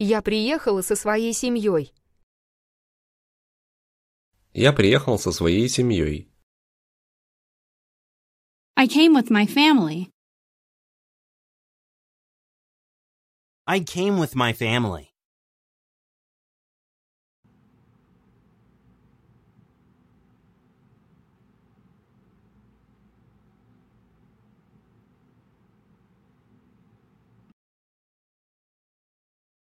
Я приехала со своей семьей. Я приехал со своей семьей. I came with my family. I came with my family.